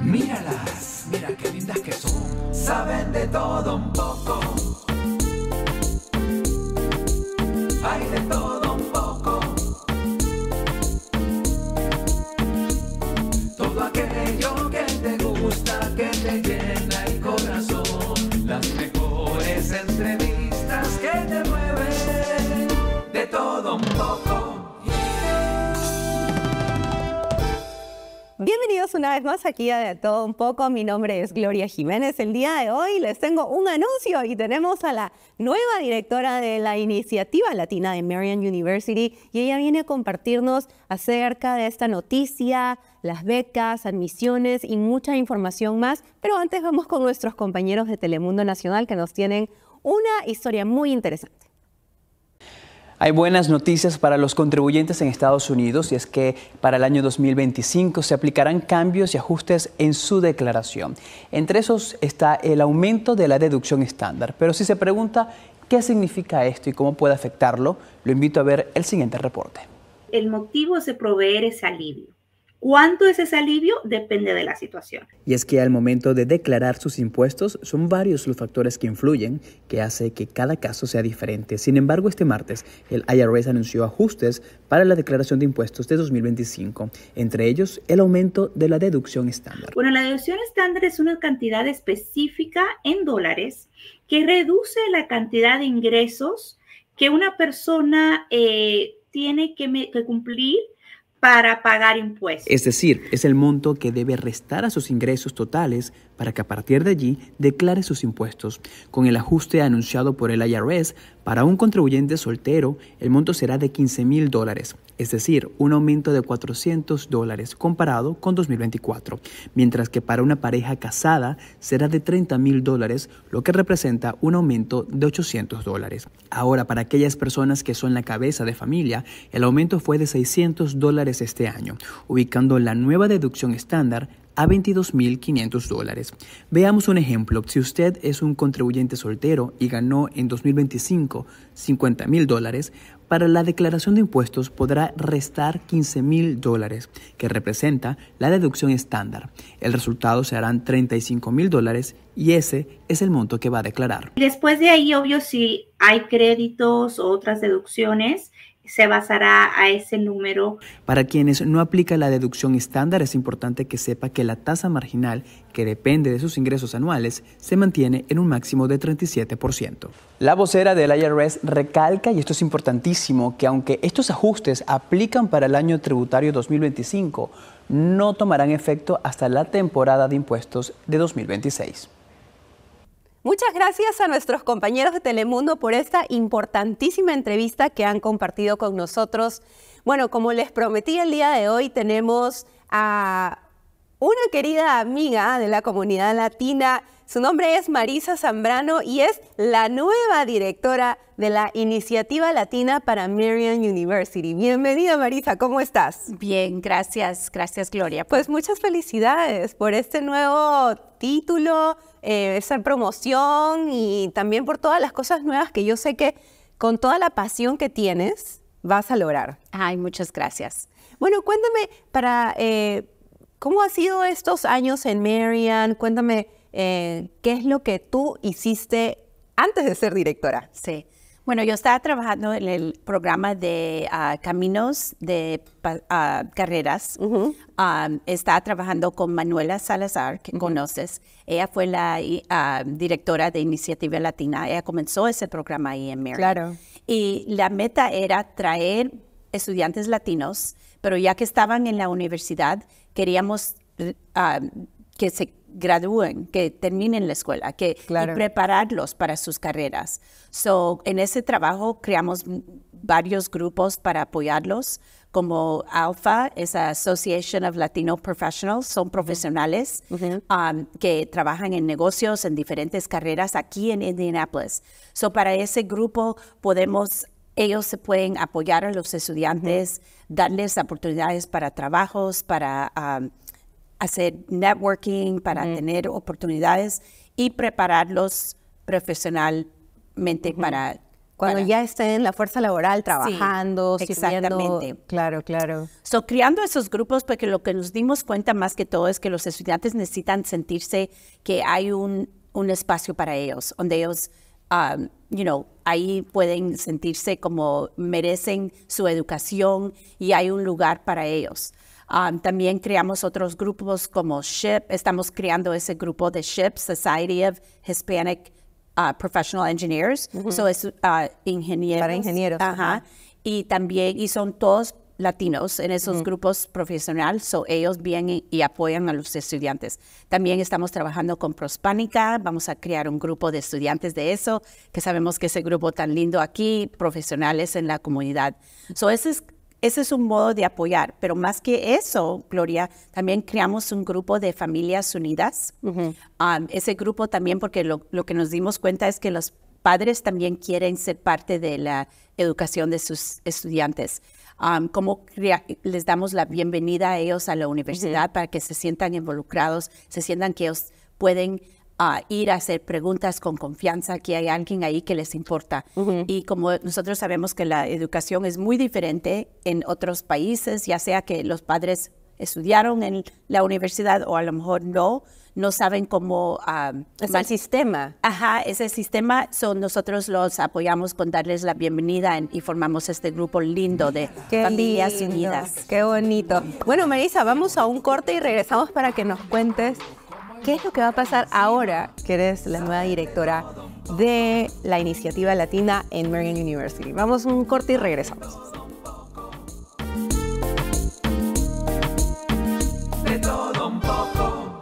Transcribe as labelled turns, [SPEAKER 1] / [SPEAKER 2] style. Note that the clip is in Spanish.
[SPEAKER 1] Míralas, mira qué lindas que son, saben de todo un poco. Hay de todo un poco. Todo aquello que te gusta, que te llena el corazón. Las mejores entrevistas que te mueven de todo un poco.
[SPEAKER 2] Bienvenidos una vez más aquí a De Todo Un Poco. Mi nombre es Gloria Jiménez. El día de hoy les tengo un anuncio y tenemos a la nueva directora de la Iniciativa Latina de Marian University y ella viene a compartirnos acerca de esta noticia, las becas, admisiones y mucha información más. Pero antes vamos con nuestros compañeros de Telemundo Nacional que nos tienen una historia muy interesante.
[SPEAKER 1] Hay buenas noticias para los contribuyentes en Estados Unidos y es que para el año 2025 se aplicarán cambios y ajustes en su declaración. Entre esos está el aumento de la deducción estándar. Pero si se pregunta qué significa esto y cómo puede afectarlo, lo invito a ver el siguiente reporte.
[SPEAKER 2] El motivo es de proveer ese alivio ¿Cuánto es ese alivio? Depende de la situación.
[SPEAKER 1] Y es que al momento de declarar sus impuestos son varios los factores que influyen, que hace que cada caso sea diferente. Sin embargo, este martes el IRS anunció ajustes para la declaración de impuestos de 2025, entre ellos el aumento de la deducción estándar.
[SPEAKER 2] Bueno, la deducción estándar es una cantidad específica en dólares que reduce la cantidad de ingresos que una persona eh, tiene que cumplir para pagar impuestos. Es
[SPEAKER 1] decir, es el monto que debe restar a sus ingresos totales para que a partir de allí declare sus impuestos. Con el ajuste anunciado por el IRS, para un contribuyente soltero, el monto será de 15 mil dólares, es decir, un aumento de 400 dólares comparado con 2024, mientras que para una pareja casada será de 30 mil dólares, lo que representa un aumento de 800 dólares. Ahora, para aquellas personas que son la cabeza de familia, el aumento fue de 600 dólares este año, ubicando la nueva deducción estándar a 22.500 dólares. Veamos un ejemplo. Si usted es un contribuyente soltero y ganó en 2025 50.000 para la declaración de impuestos podrá restar 15.000 que representa la deducción estándar. El resultado serán 35.000 y ese es el monto que va a declarar.
[SPEAKER 2] Después de ahí, obvio, si hay créditos o otras deducciones, se basará a ese número.
[SPEAKER 1] Para quienes no aplica la deducción estándar, es importante que sepa que la tasa marginal, que depende de sus ingresos anuales, se mantiene en un máximo de 37%. La vocera del IRS recalca, y esto es importantísimo, que aunque estos ajustes aplican para el año tributario 2025, no tomarán efecto hasta la temporada de impuestos de 2026.
[SPEAKER 2] Muchas gracias a nuestros compañeros de Telemundo por esta importantísima entrevista que han compartido con nosotros. Bueno, como les prometí el día de hoy, tenemos a una querida amiga de la comunidad latina. Su nombre es Marisa Zambrano y es la nueva directora de la Iniciativa Latina para Marian University. Bienvenida Marisa, ¿cómo estás? Bien, gracias, gracias Gloria. Pues muchas felicidades por este nuevo título, eh, esa promoción y también por todas las cosas nuevas que yo sé que con toda la pasión que tienes vas a lograr. Ay, muchas gracias. Bueno, cuéntame para... Eh, ¿Cómo ha sido estos años en Marian? Cuéntame, eh, ¿qué es lo que tú hiciste antes de ser directora? Sí.
[SPEAKER 3] Bueno, yo estaba trabajando en el programa de ah, caminos de ah, carreras. estaba trabajando con Manuela Salazar, que conoces. Ella fue la ah, directora de Iniciativa Latina. Ella comenzó ese programa ahí en Marian. Claro. Y la meta era traer estudiantes latinos, pero ya que estaban en la universidad, queríamos ah, que se gradúen, que terminen la escuela, que prepararlos para sus carreras. So, en ese trabajo creamos varios grupos para apoyarlos, como ALPHA, es Association of Latino Professionals, son profesionales um, que trabajan en negocios, en diferentes carreras aquí en Indianapolis. So, para ese grupo podemos ellos se pueden apoyar a los estudiantes, darles oportunidades para trabajos, para hacer networking, para tener oportunidades y prepararlos profesionalmente para... Cuando ya estén en la fuerza laboral trabajando, Exactamente. Claro, claro. So, creando esos grupos, porque lo que nos dimos cuenta más que todo es que los estudiantes necesitan sentirse que hay un espacio para ellos, donde ellos Um, you know, ahí pueden sentirse como merecen su educación y hay un lugar para ellos. Um, también creamos otros grupos como SHIP, estamos creando ese grupo de SHIP, Society of Hispanic uh, Professional Engineers, es uh, ingenieros. Para ingenieros. Y también, y son todos latinos en esos grupos profesionales, so ellos vienen y, apoyan a los estudiantes. También estamos trabajando con Prospánica, vamos a crear un grupo de estudiantes de eso, que sabemos que ese grupo tan lindo aquí, profesionales en la comunidad. So ese es, ese es un modo de apoyar, pero más que eso, Gloria, también creamos un grupo de familias unidas. Um, ese grupo también, porque lo, lo que nos dimos cuenta es que los padres también quieren ser parte de la educación de sus estudiantes cómo les damos la bienvenida a ellos a la universidad para que se sientan involucrados, se sientan que ellos pueden ah, ir a hacer preguntas con confianza, que hay alguien ahí que les importa. Y como nosotros sabemos que la educación es muy diferente en otros países, ya sea que los padres estudiaron en la universidad o a lo mejor no, no saben cómo... Ah, es el sistema. Ajá, ese sistema. So nosotros los apoyamos con darles la bienvenida y formamos este grupo lindo de familias unidas. Qué bonito. Bueno, Marisa, vamos a un corte y
[SPEAKER 2] regresamos para que nos cuentes qué es lo que va a pasar ahora que eres la nueva directora de la iniciativa latina en Morgan University. Vamos a un corte y regresamos.
[SPEAKER 1] todo un poco.